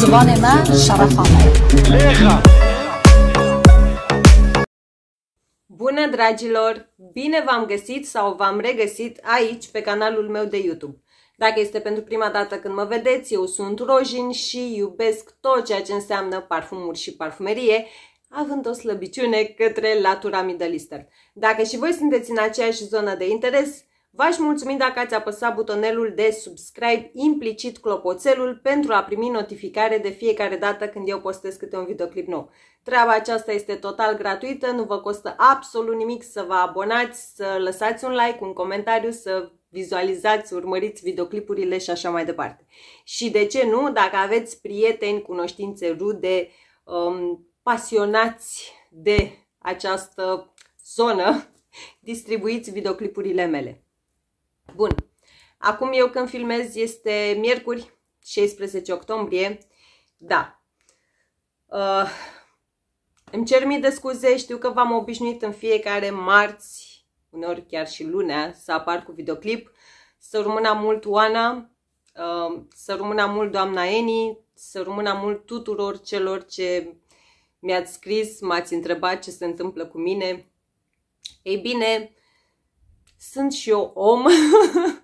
زبان شرف Bună dragilor! Bine v-am găsit sau v-am regăsit aici pe canalul meu de YouTube. Dacă este pentru prima dată când mă vedeți, eu sunt Rojin și iubesc tot ceea ce înseamnă parfumuri și parfumerie, având o slăbiciune către latura middle eastern. Dacă și voi sunteți în aceeași zonă de interes, V-aș mulțumi dacă ați apăsat butonelul de subscribe, implicit clopoțelul, pentru a primi notificare de fiecare dată când eu postez câte un videoclip nou. Treaba aceasta este total gratuită, nu vă costă absolut nimic să vă abonați, să lăsați un like, un comentariu, să vizualizați, urmăriți videoclipurile și așa mai departe. Și de ce nu, dacă aveți prieteni, cunoștințe rude, um, pasionați de această zonă, distribuiți videoclipurile mele. Bun. Acum eu când filmez este miercuri, 16 octombrie. Da. Uh, îmi cer mii de scuze, știu că v-am obișnuit în fiecare marți, uneori chiar și lunea, să apar cu videoclip. Să rămână mult Oana, uh, să rămână mult doamna Eni, să rămână mult tuturor celor ce mi-ați scris, m-ați întrebat ce se întâmplă cu mine. Ei bine, sunt și eu om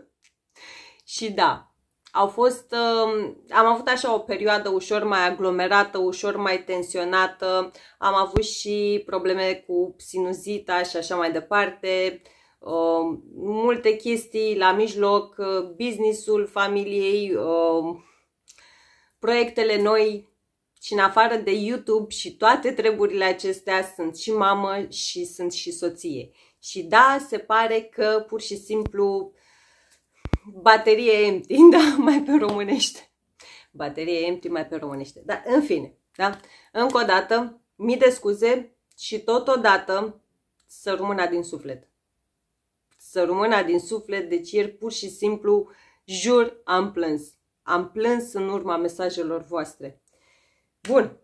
și da, au fost, uh, am avut așa o perioadă ușor mai aglomerată, ușor mai tensionată, am avut și probleme cu sinuzita și așa mai departe, uh, multe chestii la mijloc, uh, businessul familiei, uh, proiectele noi și în afară de YouTube și toate treburile acestea sunt și mamă și sunt și soție. Și da, se pare că pur și simplu baterie empty, da, mai pe românește. Baterie empty mai pe românește. Da, în fine, da? Încă o dată, mii de scuze și totodată să rămână din suflet. Să rămână din suflet, deci ieri pur și simplu jur am plâns. Am plâns în urma mesajelor voastre. Bun,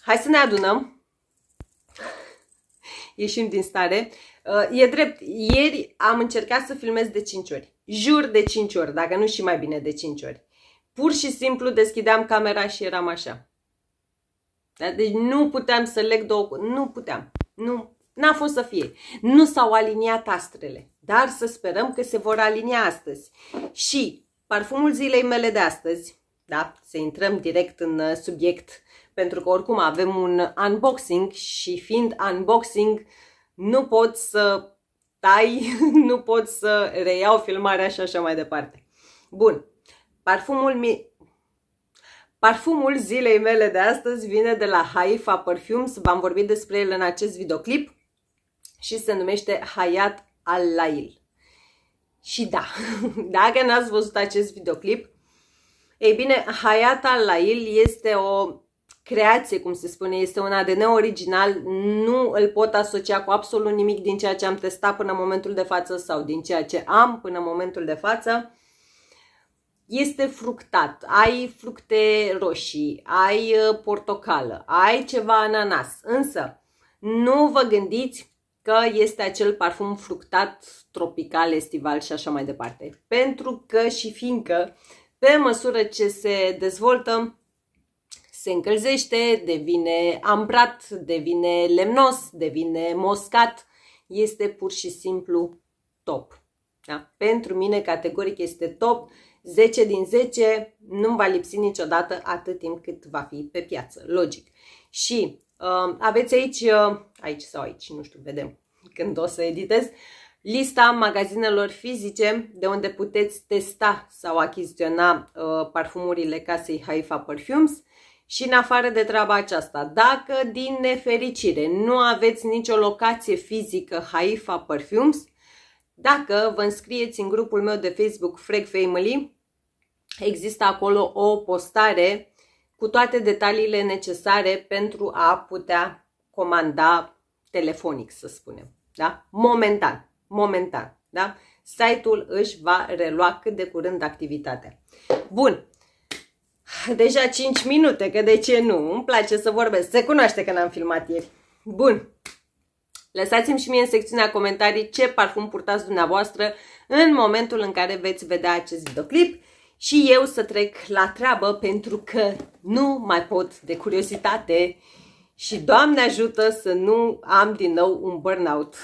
hai să ne adunăm ieșim din stare. Uh, e drept, ieri am încercat să filmez de 5 ori. Jur de 5 ori, dacă nu și mai bine de 5 ori. Pur și simplu deschideam camera și eram așa. Da, deci nu puteam să leg două... Nu puteam. Nu. N-a fost să fie. Nu s-au aliniat astrele. Dar să sperăm că se vor alinia astăzi. Și parfumul zilei mele de astăzi da? Să intrăm direct în uh, subiect, pentru că oricum avem un unboxing și fiind unboxing, nu pot să tai, nu pot să reiau filmarea și așa mai departe. Bun, parfumul mi... Parfumul zilei mele de astăzi vine de la Haifa Perfumes, v-am vorbit despre el în acest videoclip și se numește Hayat Al Lail. Și da, dacă n-ați văzut acest videoclip, ei bine, Hayat al-Lail este o creație, cum se spune, este un ADN original, nu îl pot asocia cu absolut nimic din ceea ce am testat până în momentul de față sau din ceea ce am până în momentul de față. Este fructat, ai fructe roșii, ai uh, portocală, ai ceva ananas, însă nu vă gândiți că este acel parfum fructat, tropical, estival și așa mai departe. Pentru că și fiindcă uh, pe măsură ce se dezvoltă, se încălzește, devine ambrat, devine lemnos, devine moscat, este pur și simplu top. Da? Pentru mine, categoric, este top. 10 din 10 nu va lipsi niciodată atât timp cât va fi pe piață, logic. Și uh, aveți aici, uh, aici sau aici, nu știu, vedem când o să editez, uh, lista magazinelor fizice de unde puteți testa sau achiziționa uh, parfumurile casei Haifa Perfumes și în afară de treaba aceasta, dacă din nefericire nu aveți nicio locație fizică Haifa Perfumes, dacă vă înscrieți în grupul meu de Facebook Frag Family, există acolo o postare cu toate detaliile necesare pentru a putea comanda telefonic, să spunem, da? Momentan momentan. Da? Site-ul își va relua cât de curând activitatea. Bun, deja 5 minute, că de ce nu? Îmi place să vorbesc, se cunoaște că n-am filmat ieri. Bun, lăsați-mi și mie în secțiunea comentarii ce parfum purtați dumneavoastră în momentul în care veți vedea acest videoclip și eu să trec la treabă pentru că nu mai pot de curiozitate și Doamne ajută să nu am din nou un burnout.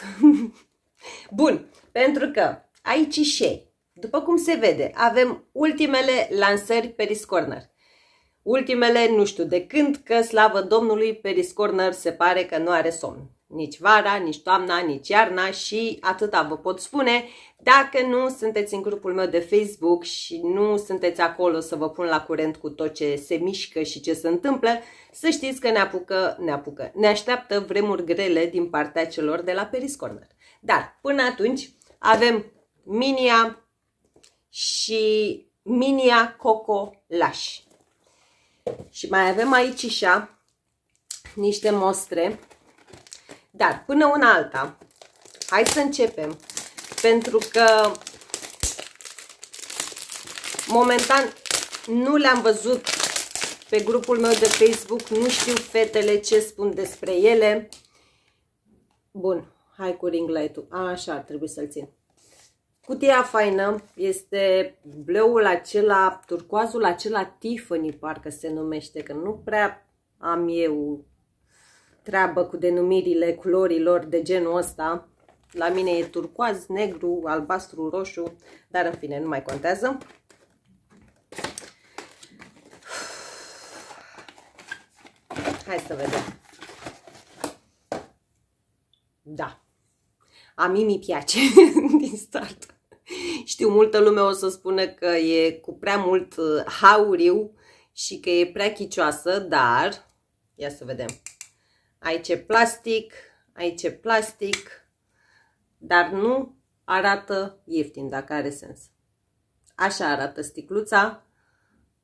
Bun, pentru că aici și după cum se vede, avem ultimele lansări pe Corner. Ultimele, nu știu de când, că slavă Domnului, Peris Corner se pare că nu are somn. Nici vara, nici toamna, nici iarna și atâta vă pot spune. Dacă nu sunteți în grupul meu de Facebook și nu sunteți acolo să vă pun la curent cu tot ce se mișcă și ce se întâmplă, să știți că ne apucă, ne apucă. Ne așteaptă vremuri grele din partea celor de la Peris Corner. Dar până atunci avem Minia și Minia Coco Lash. Și mai avem aici și niște mostre. Dar până una alta, hai să începem. Pentru că momentan nu le-am văzut pe grupul meu de Facebook, nu știu fetele ce spun despre ele. Bun, Hai cu ring light-ul. Așa ar trebui să-l țin. Cutia faină este bleul acela, turcoazul acela Tiffany, parcă se numește, că nu prea am eu treabă cu denumirile culorilor de genul ăsta. La mine e turcoaz, negru, albastru, roșu, dar în fine, nu mai contează. Hai să vedem. Da a mi mi piace din start. Știu, multă lume o să spună că e cu prea mult uh, hauriu și că e prea chicioasă, dar, ia să vedem, aici e plastic, aici e plastic, dar nu arată ieftin, dacă are sens. Așa arată sticluța.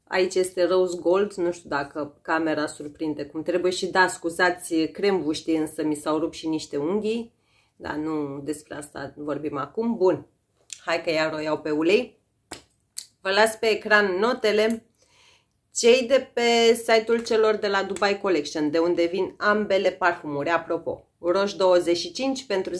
Aici este rose gold, nu știu dacă camera surprinde cum trebuie și da, scuzați crembuștii, însă mi s-au rupt și niște unghii. Dar nu despre asta vorbim acum. Bun, hai că iar o iau pe ulei. Vă las pe ecran notele. Cei de pe site-ul celor de la Dubai Collection, de unde vin ambele parfumuri, apropo, roș 25 pentru 10%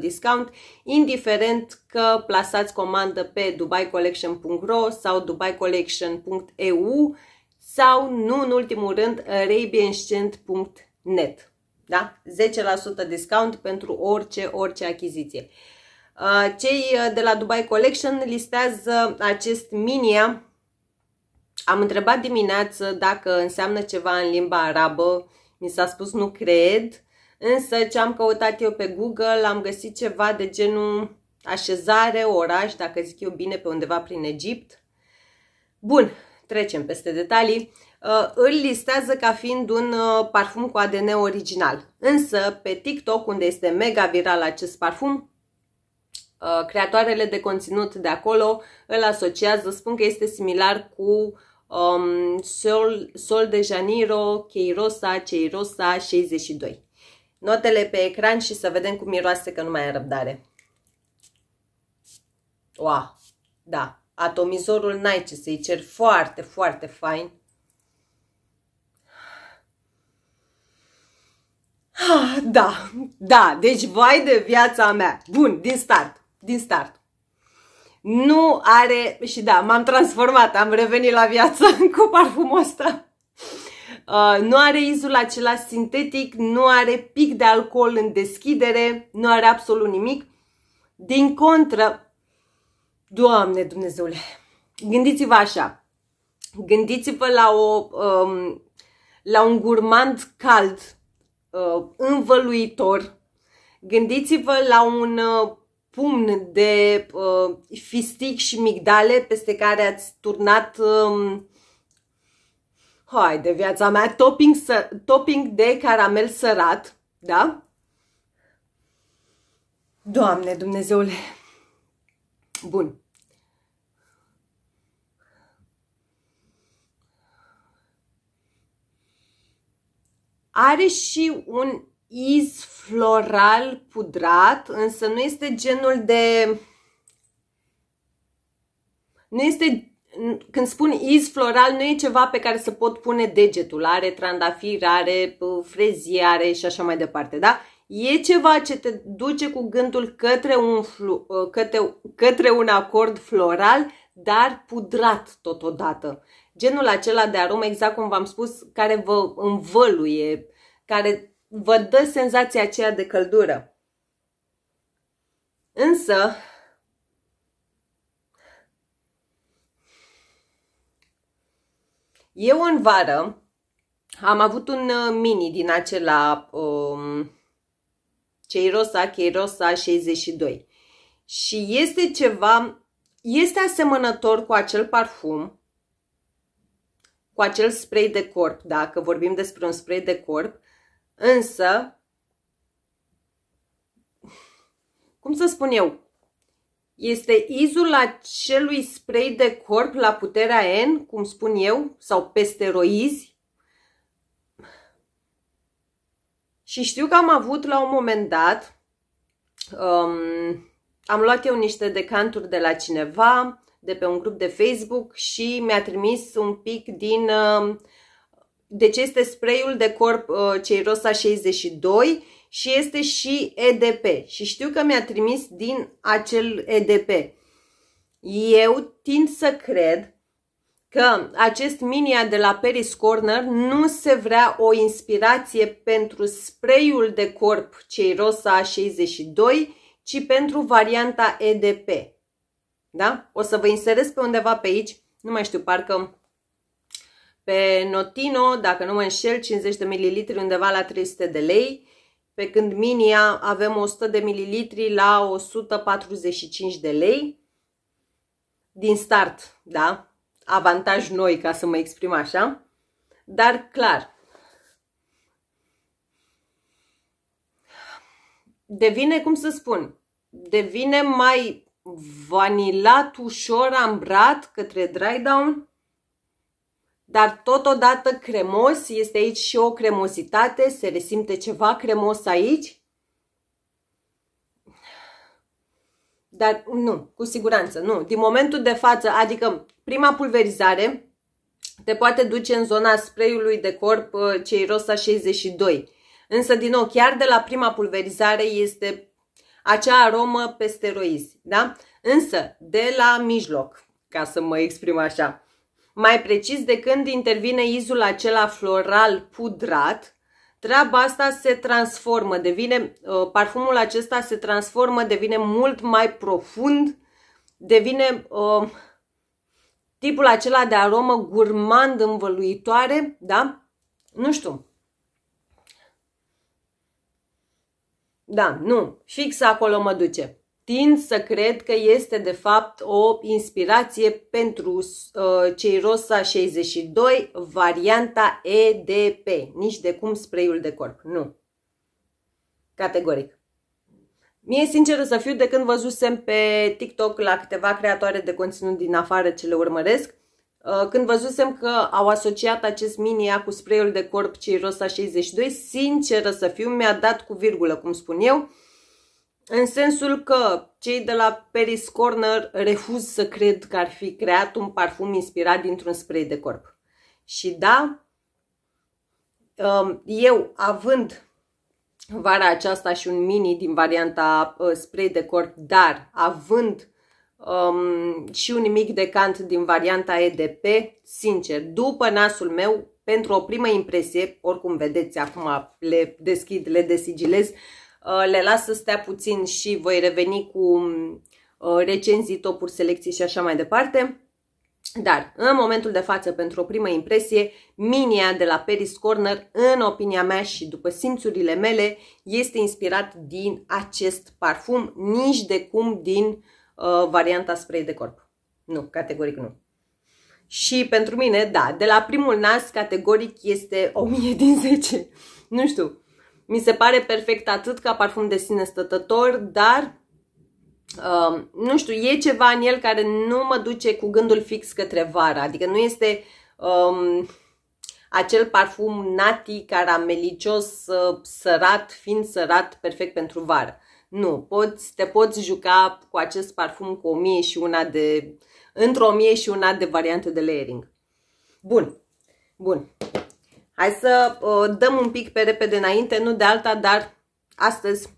discount, indiferent că plasați comandă pe dubaicollection.ro sau dubaicollection.eu sau, nu în ultimul rând, arabianscent.net. Da? 10% discount pentru orice, orice achiziție. Uh, cei uh, de la Dubai Collection listează acest minia. Am întrebat dimineață dacă înseamnă ceva în limba arabă. Mi s-a spus nu cred. Însă ce am căutat eu pe Google, am găsit ceva de genul așezare, oraș, dacă zic eu bine, pe undeva prin Egipt. Bun, trecem peste detalii. Uh, îl listează ca fiind un uh, parfum cu ADN original. Însă, pe TikTok, unde este mega viral acest parfum, uh, creatoarele de conținut de acolo îl asociază, spun că este similar cu um, Sol, Sol de Janeiro, Cheirosa, Cheirosa 62. Notele pe ecran și să vedem cum miroase că nu mai are răbdare. Wow, da, atomizorul n-ai ce să-i cer foarte, foarte fain. Ah, da, da, deci vai de viața mea. Bun, din start, din start. Nu are, și da, m-am transformat, am revenit la viață cu parfumul ăsta. Uh, nu are izul acela sintetic, nu are pic de alcool în deschidere, nu are absolut nimic. Din contră, Doamne Dumnezeule, gândiți-vă așa, gândiți-vă la, um, la un gurmand cald uh, învăluitor. Gândiți-vă la un uh, pumn de uh, fistic și migdale peste care ați turnat uh, hai de viața mea topping, să, topping de caramel sărat, da? Doamne Dumnezeule! Bun. Are și un iz floral pudrat, însă nu este genul de... Nu este când spun iz floral, nu e ceva pe care să pot pune degetul. Are trandafir, are uh, freziare și așa mai departe, da? E ceva ce te duce cu gândul către un, flu, uh, către, către un acord floral, dar pudrat totodată genul acela de aromă, exact cum v-am spus, care vă învăluie, care vă dă senzația aceea de căldură. Însă, eu în vară am avut un uh, mini din acela um, Ceirosa Cheirosa 62 și este ceva, este asemănător cu acel parfum, cu acel spray de corp, dacă vorbim despre un spray de corp, însă, cum să spun eu, este izul acelui spray de corp la puterea N, cum spun eu, sau peste roizi, Și știu că am avut la un moment dat, um, am luat eu niște decanturi de la cineva, de pe un grup de Facebook și mi-a trimis un pic din... Um, de ce este spray-ul de corp uh, Ceirosa 62 și este și EDP. Și știu că mi-a trimis din acel EDP. Eu tind să cred că acest minia de la Paris Corner nu se vrea o inspirație pentru sprayul de corp Ceirosa 62, ci pentru varianta EDP. Da? O să vă inserez pe undeva pe aici, nu mai știu, parcă pe Notino, dacă nu mă înșel, 50 de ml undeva la 300 de lei, pe când Minia avem 100 de ml la 145 de lei din start, da? Avantaj noi, ca să mă exprim așa. Dar clar, devine, cum să spun, devine mai vanilat ușor ambrat către dry down, dar totodată cremos, este aici și o cremositate, se resimte ceva cremos aici. Dar nu, cu siguranță, nu. Din momentul de față, adică prima pulverizare, te poate duce în zona sprayului de corp uh, Ceirosa 62. Însă, din nou, chiar de la prima pulverizare este acea aromă pe steroizi, da? Însă, de la mijloc, ca să mă exprim așa, mai precis de când intervine izul acela floral pudrat, treaba asta se transformă, devine, ă, parfumul acesta se transformă, devine mult mai profund, devine uh, tipul acela de aromă gurmand învăluitoare, da? Nu știu, Da, nu, fix acolo mă duce. Tind să cred că este de fapt o inspirație pentru uh, cei Rosa 62, varianta EDP, nici de cum spray-ul de corp, nu. Categoric. Mie, sinceră să fiu, de când văzusem pe TikTok la câteva creatoare de conținut din afară ce le urmăresc, Uh, când văzusem că au asociat acest mini ea cu spray-ul de corp Cirosa 62, sinceră să fiu, mi-a dat cu virgulă, cum spun eu, în sensul că cei de la Paris Corner refuz să cred că ar fi creat un parfum inspirat dintr-un spray de corp. Și da, um, eu având vara aceasta și un mini din varianta uh, spray de corp, dar având um, și un mic decant din varianta EDP, sincer, după nasul meu, pentru o primă impresie, oricum vedeți, acum le deschid, le desigilez, uh, le las să stea puțin și voi reveni cu uh, recenzii, topuri, selecții și așa mai departe. Dar, în momentul de față, pentru o primă impresie, minia de la Paris Corner, în opinia mea și după simțurile mele, este inspirat din acest parfum, nici de cum din Uh, varianta spray de corp. Nu, categoric nu. Și pentru mine, da, de la primul nas, categoric este 1000 din 10. Nu știu, mi se pare perfect atât ca parfum de sine stătător, dar uh, nu știu, e ceva în el care nu mă duce cu gândul fix către vara. Adică nu este um, acel parfum nati, caramelicios, uh, sărat, fiind sărat, perfect pentru vară. Nu, poți, te poți juca cu acest parfum cu o mie și una de... într-o mie și una de variante de layering. Bun, bun. Hai să uh, dăm un pic pe repede înainte, nu de alta, dar astăzi,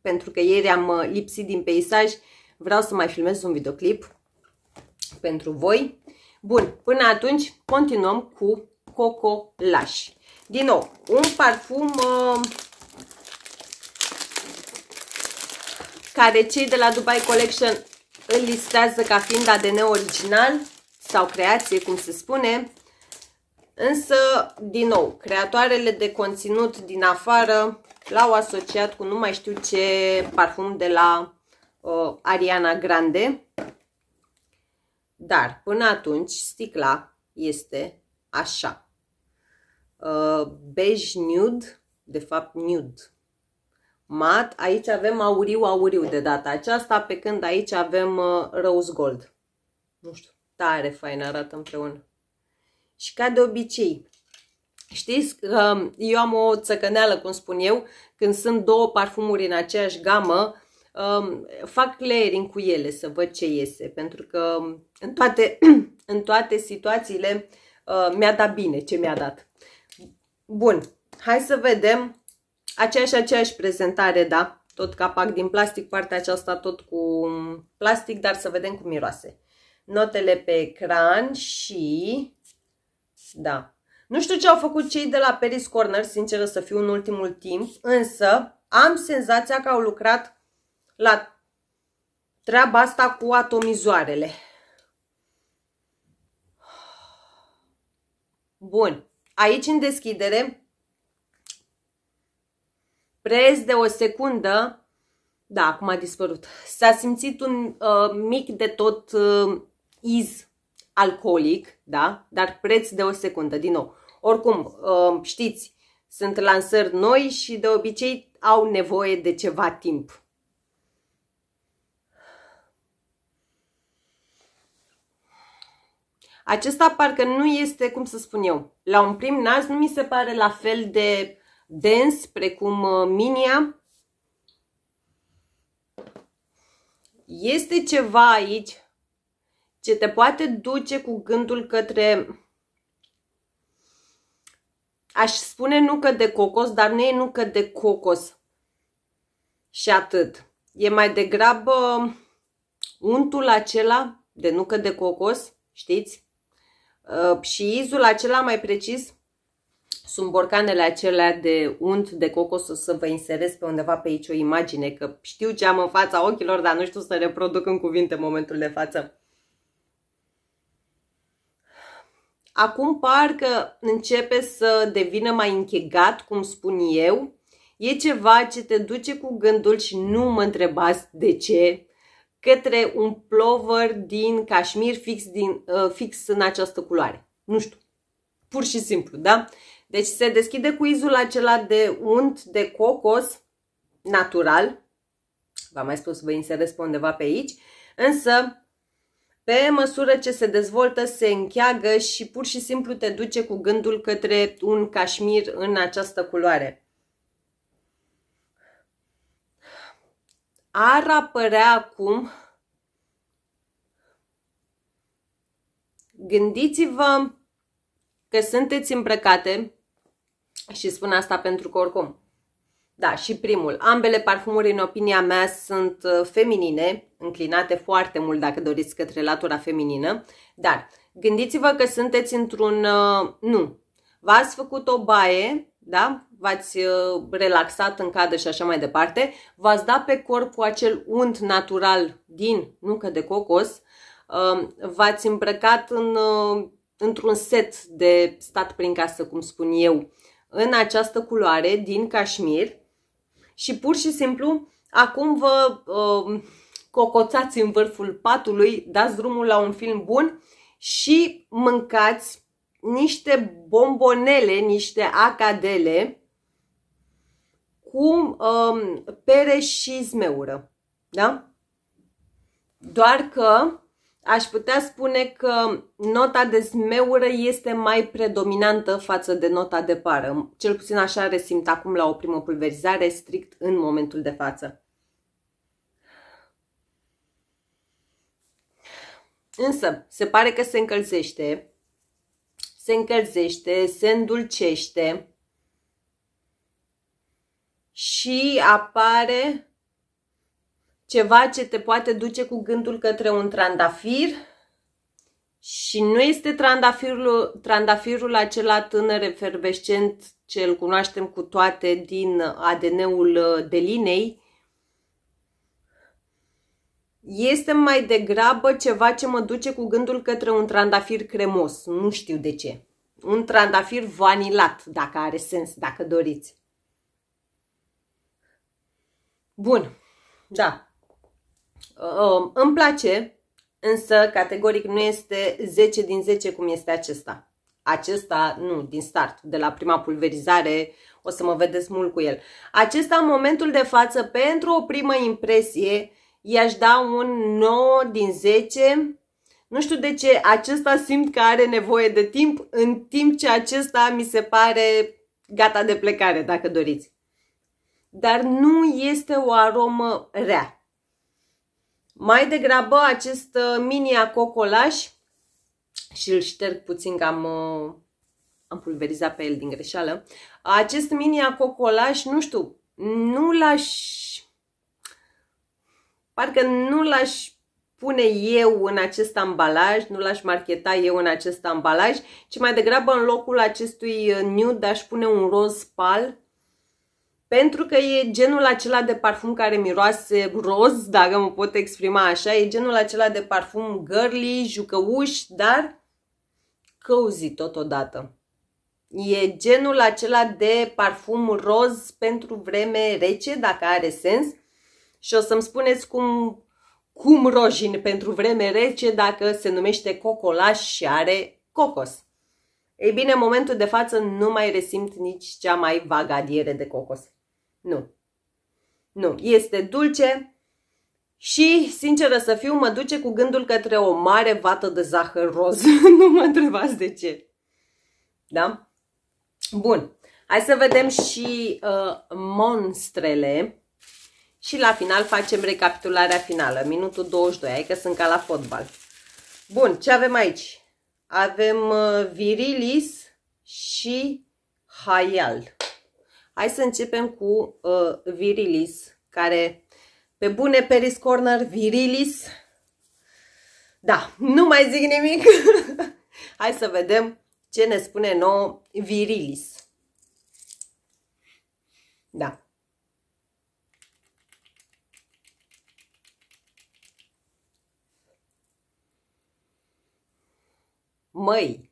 pentru că ieri am uh, lipsit din peisaj, vreau să mai filmez un videoclip pentru voi. Bun, până atunci continuăm cu Coco Lash. Din nou, un parfum... Uh, care cei de la Dubai Collection îl listează ca fiind ADN original sau creație, cum se spune. Însă, din nou, creatoarele de conținut din afară l-au asociat cu nu mai știu ce parfum de la uh, Ariana Grande. Dar, până atunci, sticla este așa. Uh, beige nude, de fapt nude, mat. Aici avem auriu-auriu de data aceasta, pe când aici avem uh, rose gold. Nu știu, tare fain arată împreună. Și ca de obicei, știți că um, eu am o țăcăneală, cum spun eu, când sunt două parfumuri în aceeași gamă, um, fac layering cu ele să văd ce iese, pentru că um, în toate, în toate situațiile uh, mi-a dat bine ce mi-a dat. Bun, hai să vedem Aceeași, aceeași prezentare, da. Tot capac din plastic, partea aceasta tot cu plastic, dar să vedem cum miroase. Notele pe ecran și... Da. Nu știu ce au făcut cei de la Paris Corner, sincer să fiu în ultimul timp, însă am senzația că au lucrat la treaba asta cu atomizoarele. Bun. Aici în deschidere preț de o secundă, da, acum a dispărut, s-a simțit un uh, mic de tot uh, iz alcoolic, da, dar preț de o secundă, din nou. Oricum, uh, știți, sunt lansări noi și de obicei au nevoie de ceva timp. Acesta parcă nu este, cum să spun eu, la un prim nas nu mi se pare la fel de dens, precum uh, minia. Este ceva aici ce te poate duce cu gândul către aș spune nucă de cocos, dar nu e nucă de cocos. Și atât. E mai degrabă untul acela de nucă de cocos, știți? Uh, și izul acela mai precis sunt borcanele acelea de unt de cocos, o să vă inserez pe undeva pe aici o imagine, că știu ce am în fața ochilor, dar nu știu să reproduc în cuvinte momentul de față. Acum parcă începe să devină mai închegat, cum spun eu. E ceva ce te duce cu gândul și nu mă întrebați de ce, către un plover din cașmir fix, din, uh, fix în această culoare. Nu știu, pur și simplu, da? Deci se deschide cuizul acela de unt de cocos natural. V-am mai spus, vă inserez pe undeva pe aici. Însă, pe măsură ce se dezvoltă, se încheagă și pur și simplu te duce cu gândul către un cașmir în această culoare. Ar apărea acum, gândiți-vă că sunteți îmbrăcate și spun asta pentru că oricum, da, și primul. Ambele parfumuri, în opinia mea, sunt uh, feminine, înclinate foarte mult dacă doriți către latura feminină, dar gândiți-vă că sunteți într-un... Uh, nu, v-ați făcut o baie, da? v-ați uh, relaxat în cadă și așa mai departe, v-ați dat pe corp cu acel unt natural din nucă de cocos, um, v-ați îmbrăcat în, într-un set de stat prin casă, cum spun eu, în această culoare din cașmir și pur și simplu acum vă uh, cocoțați în vârful patului, dați drumul la un film bun și mâncați niște bombonele, niște acadele cu um, pere și zmeură. Da? Doar că aș putea spune că nota de zmeură este mai predominantă față de nota de pară. Cel puțin așa resimt acum la o primă pulverizare, strict în momentul de față. Însă, se pare că se încălzește, se încălzește, se îndulcește și apare ceva ce te poate duce cu gândul către un trandafir și nu este trandafirul, trandafirul acela tânăr efervescent ce îl cunoaștem cu toate din ADN-ul uh, delinei, este mai degrabă ceva ce mă duce cu gândul către un trandafir cremos, nu știu de ce. Un trandafir vanilat, dacă are sens, dacă doriți. Bun, da, uh, îmi place, însă categoric nu este 10 din 10 cum este acesta. Acesta, nu, din start, de la prima pulverizare, o să mă vedeți mult cu el. Acesta, în momentul de față, pentru o primă impresie, i-aș da un 9 din 10. Nu știu de ce, acesta simt că are nevoie de timp, în timp ce acesta mi se pare gata de plecare, dacă doriți. Dar nu este o aromă rea. Mai degrabă acest uh, mini acocolaș și îl șterg puțin că am, uh, am pulverizat pe el din greșeală. Acest mini acocolaș, nu știu, nu l-aș... Parcă nu l-aș pune eu în acest ambalaj, nu l-aș marcheta eu în acest ambalaj, ci mai degrabă în locul acestui uh, nude aș pune un roz pal pentru că e genul acela de parfum care miroase roz, dacă mă pot exprima așa, e genul acela de parfum girly, jucăuș, dar cozy totodată. E genul acela de parfum roz pentru vreme rece, dacă are sens. Și o să-mi spuneți cum, cum rojin pentru vreme rece dacă se numește cocolaș și are cocos. Ei bine, în momentul de față nu mai resimt nici cea mai vagă adiere de cocos. Nu. Nu. Este dulce și, sinceră să fiu, mă duce cu gândul către o mare vată de zahăr roz. nu mă întrebați de ce. Da? Bun. Hai să vedem și uh, monstrele și la final facem recapitularea finală, minutul 22, hai că sunt ca la fotbal. Bun, ce avem aici? Avem uh, Virilis și Hayal. Hai să începem cu uh, Virilis, care pe bune Peris Corner, Virilis. Da, nu mai zic nimic. Hai să vedem ce ne spune nou Virilis. Da. Măi,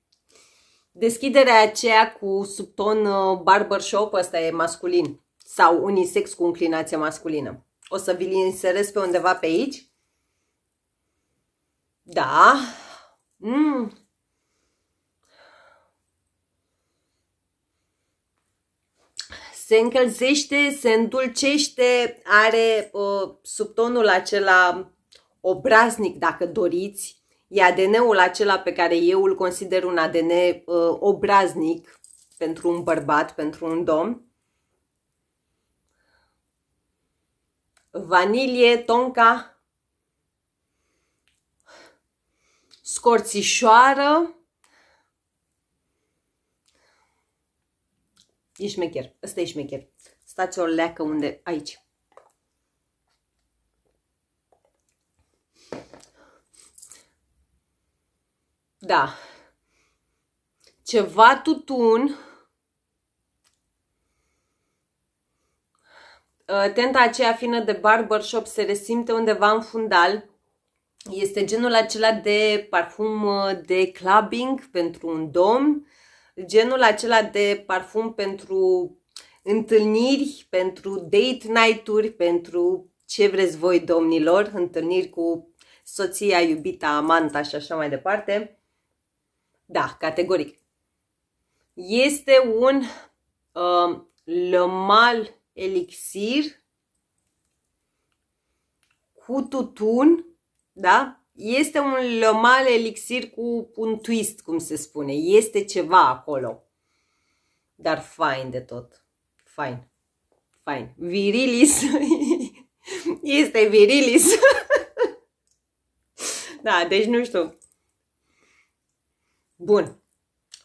deschiderea aceea cu subton uh, barbershop, ăsta e masculin, sau unisex cu inclinație masculină. O să vi-l inserez pe undeva pe aici. Da. Mm. Se încălzește, se îndulcește, are uh, subtonul acela obraznic, dacă doriți, E ADN-ul acela pe care eu îl consider un ADN uh, obraznic pentru un bărbat, pentru un domn. Vanilie, tonca, scorțișoară. E șmecher. Ăsta e șmecher. Stați o leacă unde... Aici. Da. Ceva tutun. Uh, tenta aceea fină de barbershop se resimte undeva în fundal. Este genul acela de parfum uh, de clubbing pentru un domn, genul acela de parfum pentru întâlniri, pentru date night-uri, pentru ce vreți voi, domnilor, întâlniri cu soția, iubita, amanta și așa mai departe. Da, categoric. Este un uh, lămal elixir cu tutun, da? Este un lămal elixir cu un twist, cum se spune. Este ceva acolo. Dar fain de tot. Fain. Fain. Virilis. este virilis. da, deci nu știu. Bun.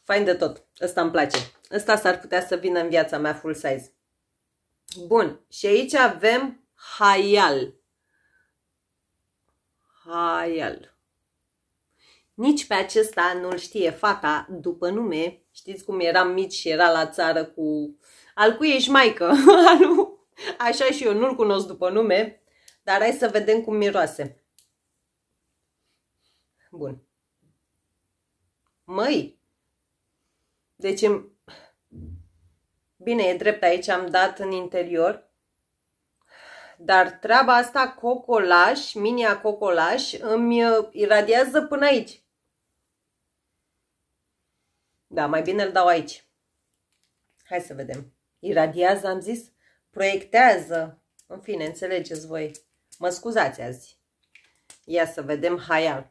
Fain de tot. Ăsta îmi place. Ăsta s-ar putea să vină în viața mea full size. Bun. Și aici avem haial. Haial. Nici pe acesta nu-l știe fata după nume. Știți cum eram mici și era la țară cu... Al cui ești maică? Așa și eu nu-l cunosc după nume, dar hai să vedem cum miroase. Bun. Măi! Deci, bine, e drept, aici am dat în interior, dar treaba asta cocolaș, minia cocolaș, îmi uh, iradiază până aici. Da, mai bine îl dau aici. Hai să vedem. Iradiază, am zis, proiectează. În fine, înțelegeți voi. Mă scuzați azi. Ia să vedem haial.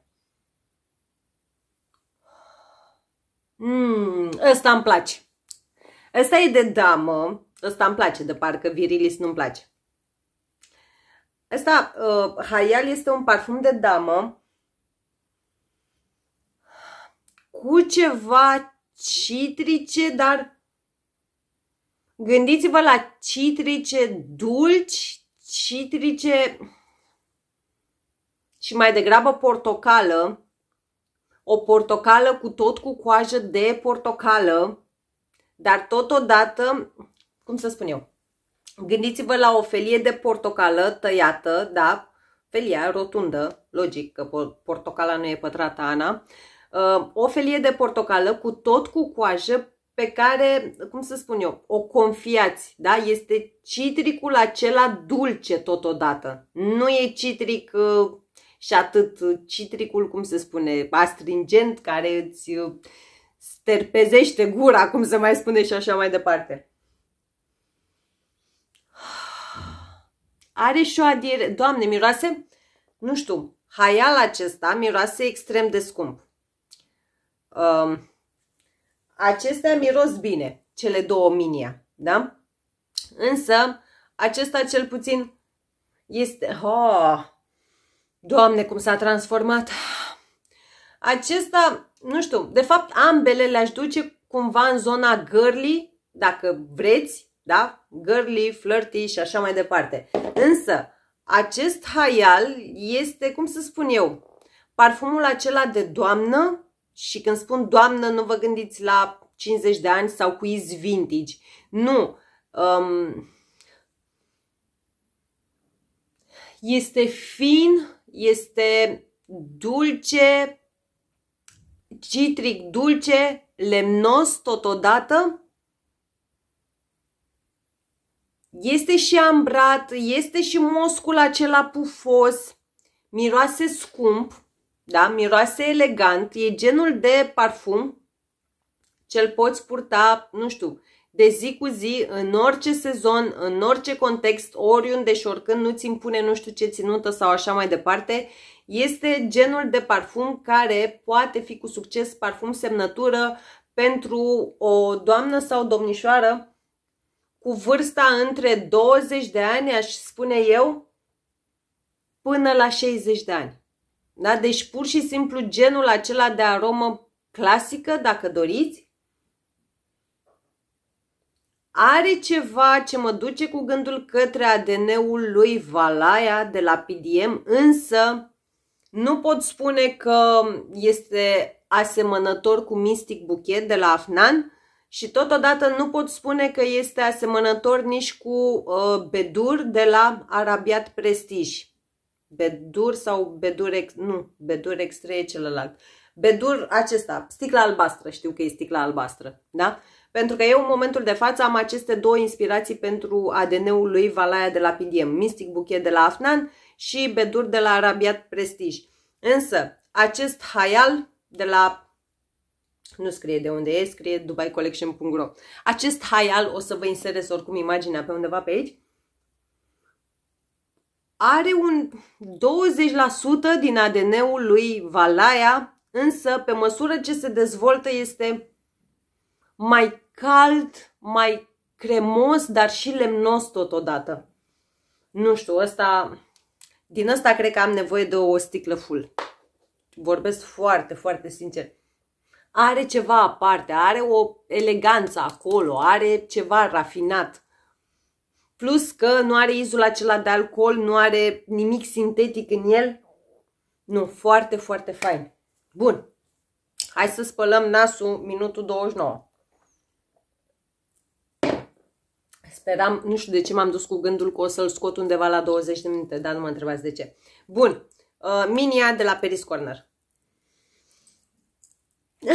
Mm, ăsta îmi place. Ăsta e de damă. Ăsta îmi place, de parcă Virilis nu-mi place. Ăsta, uh, Hayal, este un parfum de damă cu ceva citrice, dar gândiți-vă la citrice dulci, citrice și mai degrabă portocală o portocală cu tot cu coajă de portocală, dar totodată, cum să spun eu, gândiți-vă la o felie de portocală tăiată, da, felia rotundă, logic că portocala nu e pătrată, Ana, uh, o felie de portocală cu tot cu coajă pe care, cum să spun eu, o confiați, da? Este citricul acela dulce totodată. Nu e citric uh, și atât uh, citricul, cum se spune, astringent, care îți uh, sterpezește gura, cum se mai spune și așa mai departe. Are și o adiere, doamne, miroase, nu știu, haial acesta miroase extrem de scump. Um, acestea miros bine, cele două minia, da? Însă, acesta cel puțin este... Oh, Doamne, cum s-a transformat! Acesta, nu știu, de fapt ambele le-aș duce cumva în zona girly, dacă vreți, da? Girly, flirty și așa mai departe. Însă, acest haial este, cum să spun eu, parfumul acela de doamnă și când spun doamnă nu vă gândiți la 50 de ani sau cu iz vintage. Nu. Um, este fin, este dulce, citric dulce, lemnos totodată. Este și ambrat, este și moscul acela pufos, miroase scump, da? miroase elegant, e genul de parfum ce-l poți purta, nu știu, de zi cu zi, în orice sezon, în orice context, oriunde și oricând nu ți impune nu știu ce ținută sau așa mai departe, este genul de parfum care poate fi cu succes parfum semnătură pentru o doamnă sau domnișoară cu vârsta între 20 de ani, aș spune eu, până la 60 de ani. Da? Deci pur și simplu genul acela de aromă clasică, dacă doriți, are ceva ce mă duce cu gândul către ADN-ul lui Valaia de la PDM, însă nu pot spune că este asemănător cu Mystic Buchet de la Afnan și totodată nu pot spune că este asemănător nici cu uh, Bedur de la Arabiat Prestige. Bedur sau Bedur, ex- nu, Bedur extra e celălalt. Bedur acesta, sticla albastră, știu că e sticla albastră, da? Uh, pentru că eu în momentul de față am aceste două inspirații pentru ADN-ul lui Valaia de la PDM, Mystic Bouquet de la Afnan și Bedur de la Arabiat Prestige. Însă, acest haial de la nu scrie de unde e, scrie dubaicollection.ro. Acest haial, o să vă inserez oricum imaginea pe undeva pe aici, are un 20% din ADN-ul lui Valaia, însă pe măsură ce se dezvoltă este mai cald, mai cremos, dar și lemnos totodată. Nu știu, ăsta, din ăsta cred că am nevoie de o sticlă full. Vorbesc foarte, foarte sincer. Are ceva aparte, are o eleganță acolo, are ceva rafinat. Plus că nu are izul acela de alcool, nu are nimic sintetic în el. Nu, foarte, foarte fain. Bun. Hai să spălăm nasul minutul 29. Speram, nu știu de ce m-am dus cu gândul că o să-l scot undeva la 20 de minute, dar nu mă întrebați de ce. Bun, uh, Minia de la Peris Corner.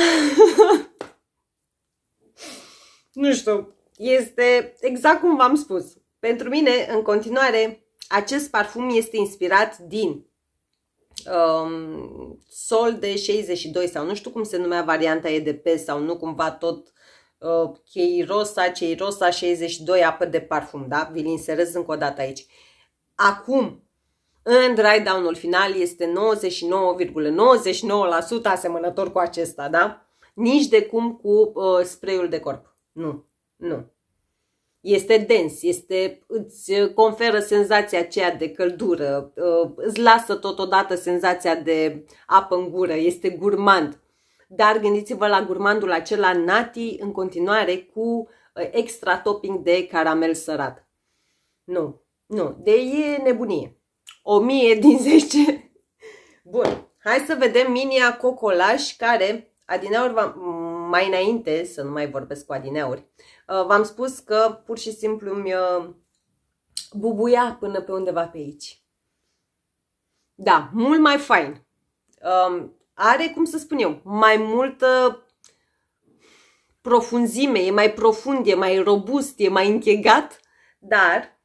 nu știu, este exact cum v-am spus. Pentru mine, în continuare, acest parfum este inspirat din um, Sol de 62 sau nu știu cum se numea varianta EDP sau nu cumva tot Uh, Cheirosa, Cheirosa 62 apă de parfum, da? Vi-l inserez încă o dată aici. Acum, în dry down-ul final este 99,99% ,99 asemănător cu acesta, da? Nici de cum cu uh, spray-ul de corp. Nu, nu. Este dens, este, îți conferă senzația aceea de căldură, uh, îți lasă totodată senzația de apă în gură, este gurmand dar gândiți-vă la gurmandul acela nati în continuare cu ă, extra topping de caramel sărat. Nu, nu, de e nebunie. O mie din zece. Bun, hai să vedem minia cocolaș care, adineauri mai înainte, să nu mai vorbesc cu adineauri, ă, v-am spus că pur și simplu îmi ă, bubuia până pe undeva pe aici. Da, mult mai fain are, cum să spun eu, mai multă profunzime, e mai profund, e mai robust, e mai închegat, dar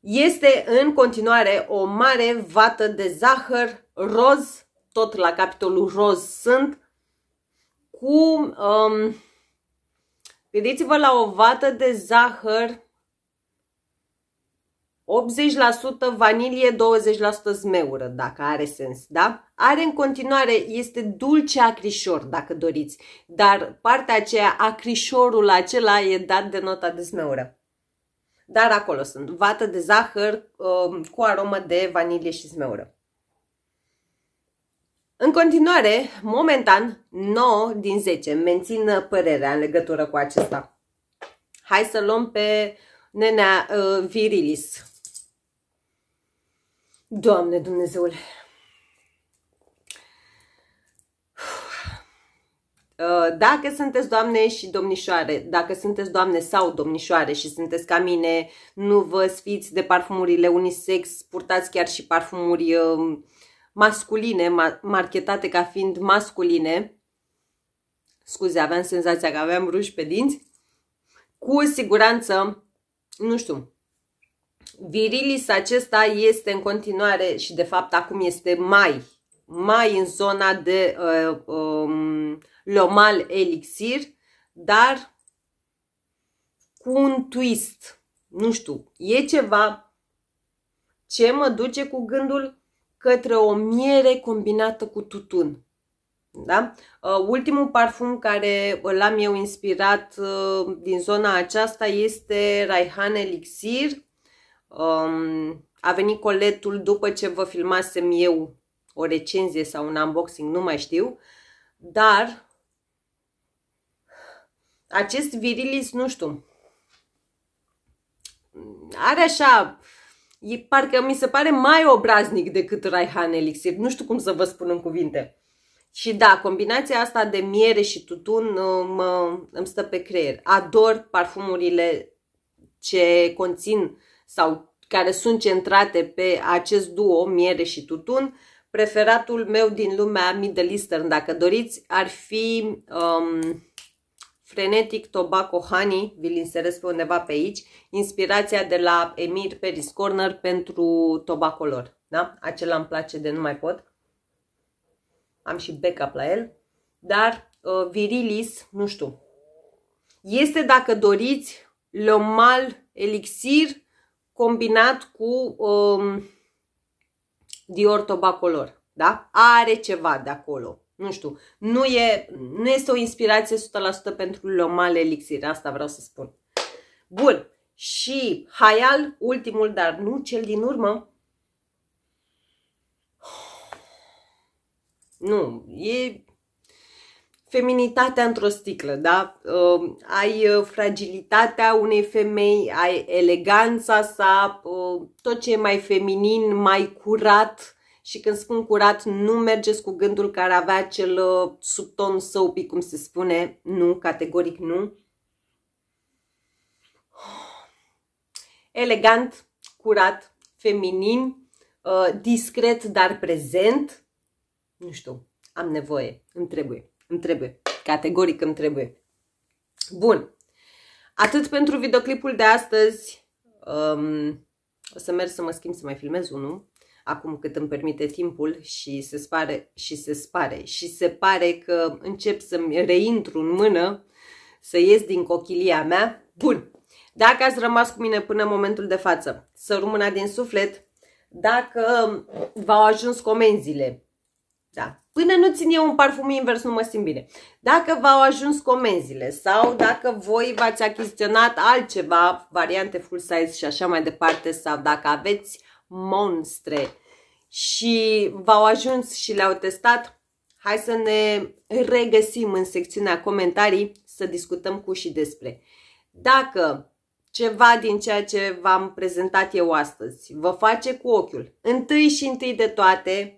este în continuare o mare vată de zahăr roz, tot la capitolul roz sunt, cu... Um, gândiți-vă la o vată de zahăr 80% vanilie, 20% zmeură, dacă are sens, da? Are în continuare, este dulce acrișor, dacă doriți, dar partea aceea, acrișorul acela e dat de nota de smeură. Dar acolo sunt vată de zahăr um, cu aromă de vanilie și smeură. În continuare, momentan, 9 din 10 mențin părerea în legătură cu acesta. Hai să luăm pe nenea uh, Virilis. Doamne Dumnezeule! Uh, dacă sunteți doamne și domnișoare, dacă sunteți doamne sau domnișoare și sunteți ca mine, nu vă sfiți de parfumurile unisex, purtați chiar și parfumuri um, masculine, marketate ca fiind masculine. Scuze, aveam senzația că aveam ruși pe dinți. Cu siguranță, nu știu, virilis acesta este în continuare și de fapt acum este mai mai în zona de uh, um, Lomal Elixir, dar cu un twist. Nu știu, e ceva ce mă duce cu gândul către o miere combinată cu tutun. Da? Uh, ultimul parfum care l-am eu inspirat uh, din zona aceasta este Raihan Elixir. Um, a venit coletul după ce vă filmasem eu o recenzie sau un unboxing, nu mai știu, dar acest Virilis, nu știu, are așa, e, parcă mi se pare mai obraznic decât Raihan Elixir, nu știu cum să vă spun în cuvinte. Și da, combinația asta de miere și tutun uh, mă, îmi stă pe creier. Ador parfumurile ce conțin sau care sunt centrate pe acest duo, miere și tutun preferatul meu din lumea Middle Eastern, dacă doriți, ar fi um, Frenetic Tobacco Honey, vi-l inserez pe undeva pe aici, inspirația de la Emir Peris Corner pentru tobacolor. Da? Acela îmi place de nu mai pot. Am și backup la el. Dar uh, Virilis, nu știu. Este, dacă doriți, Lomal Elixir combinat cu... Um, Dior Tobacolor, da? Are ceva de acolo. Nu știu, nu, e, nu este o inspirație 100% pentru Lomal Elixir, asta vreau să spun. Bun, și Hayal, ultimul, dar nu cel din urmă. Nu, e feminitatea într-o sticlă, da? Um, uh, ai fragilitatea unei femei, ai eleganța sa, uh, tot ce e mai feminin, mai curat și când spun curat, nu mergeți cu gândul care avea acel uh, subton soapy, cum se spune, nu, categoric nu. Elegant, curat, feminin, uh, discret, dar prezent. Nu știu, am nevoie, îmi trebuie. Îmi trebuie. Categoric îmi trebuie. Bun. Atât pentru videoclipul de astăzi. Um, o să merg să mă schimb să mai filmez unul. Acum cât îmi permite timpul și se spare și se spare și se pare că încep să-mi reintru în mână, să ies din cochilia mea. Bun, dacă ați rămas cu mine până în momentul de față, să rămână din suflet, dacă v-au ajuns comenzile, da, Până nu țin eu un parfum invers, nu mă simt bine. Dacă v-au ajuns comenzile sau dacă voi v-ați achiziționat altceva, variante full size și așa mai departe, sau dacă aveți monstre și v-au ajuns și le-au testat, hai să ne regăsim în secțiunea comentarii să discutăm cu și despre. Dacă ceva din ceea ce v-am prezentat eu astăzi vă face cu ochiul, întâi și întâi de toate,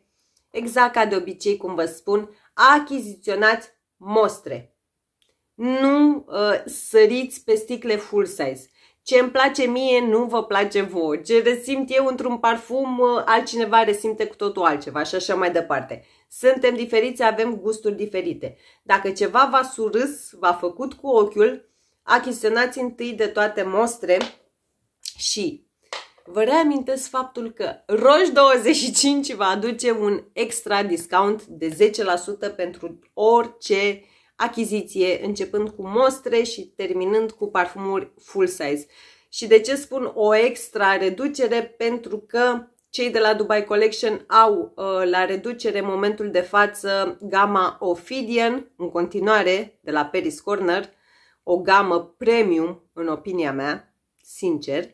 exact ca de obicei, cum vă spun, achiziționați mostre. Nu uh, săriți pe sticle full size. Ce îmi place mie, nu vă place vouă. Ce resimt eu într-un parfum, uh, altcineva resimte cu totul altceva și așa mai departe. Suntem diferiți, avem gusturi diferite. Dacă ceva v-a surâs, v-a făcut cu ochiul, achiziționați întâi de toate mostre și vă reamintesc faptul că Roș25 va aduce un extra discount de 10% pentru orice achiziție, începând cu mostre și terminând cu parfumuri full size. Și de ce spun o extra reducere? Pentru că cei de la Dubai Collection au uh, la reducere momentul de față gama Ophidian, în continuare de la Paris Corner, o gamă premium în opinia mea, sincer,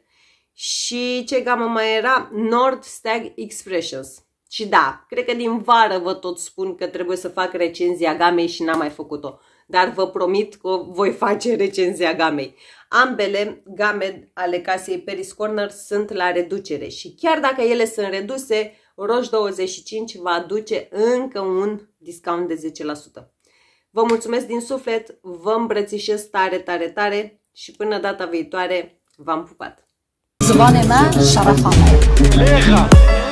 și ce gamă mai era? Nord Stag Expressions. Și da, cred că din vară vă tot spun că trebuie să fac recenzia gamei și n-am mai făcut-o. Dar vă promit că voi face recenzia gamei. Ambele game ale casei Paris Corner sunt la reducere și chiar dacă ele sunt reduse, Roș25 va aduce încă un discount de 10%. Vă mulțumesc din suflet, vă îmbrățișez tare, tare, tare și până data viitoare v-am pupat! زبان من شرف آمد بله.